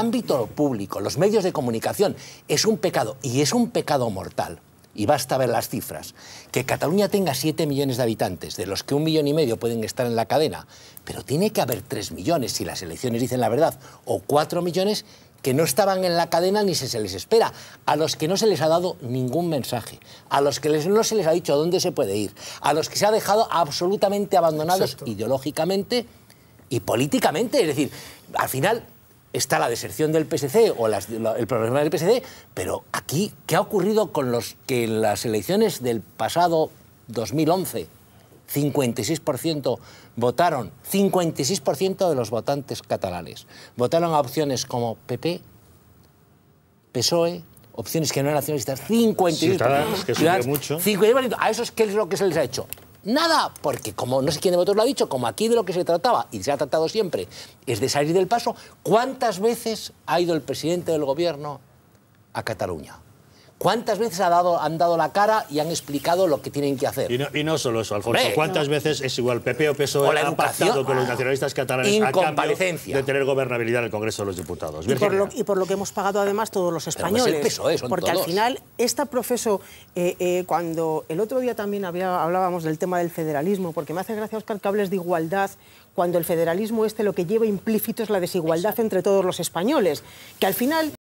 ámbito público, los medios de comunicación, es un pecado y es un pecado mortal. Y basta ver las cifras. Que Cataluña tenga 7 millones de habitantes, de los que un millón y medio pueden estar en la cadena, pero tiene que haber 3 millones, si las elecciones dicen la verdad, o 4 millones que no estaban en la cadena ni se, se les espera, a los que no se les ha dado ningún mensaje, a los que no se les ha dicho dónde se puede ir, a los que se ha dejado absolutamente abandonados ideológicamente y políticamente. Es decir, al final está la deserción del PSC o el problema del PSC, pero aquí, ¿qué ha ocurrido con los que en las elecciones del pasado 2011 56% votaron, 56% de los votantes catalanes votaron a opciones como PP, PSOE, opciones que no eran nacionalistas, 56%. mucho. 50, a es ¿qué es lo que se les ha hecho? Nada, porque como no sé quién de vosotros lo ha dicho, como aquí de lo que se trataba y se ha tratado siempre es de salir del paso, ¿cuántas veces ha ido el presidente del gobierno a Cataluña? ¿Cuántas veces ha dado, han dado la cara y han explicado lo que tienen que hacer? Y no, solo eso, Alfonso. ¿Cuántas veces es igual PP o PSOE ha pactado con los ah. nacionalistas catalanes a cambio de tener gobernabilidad en el Congreso de los Diputados? Y por, lo, que hemos pagado además todos los españoles. es e, porque al final, esta profeso, eh, eh, cuando el otro día también hablábamos del tema del federalismo, porque me hace gracia, Oscar, que hables de igualdad cuando el federalismo este lo que lleva implícito es la desigualdad entre todos los españoles, que al final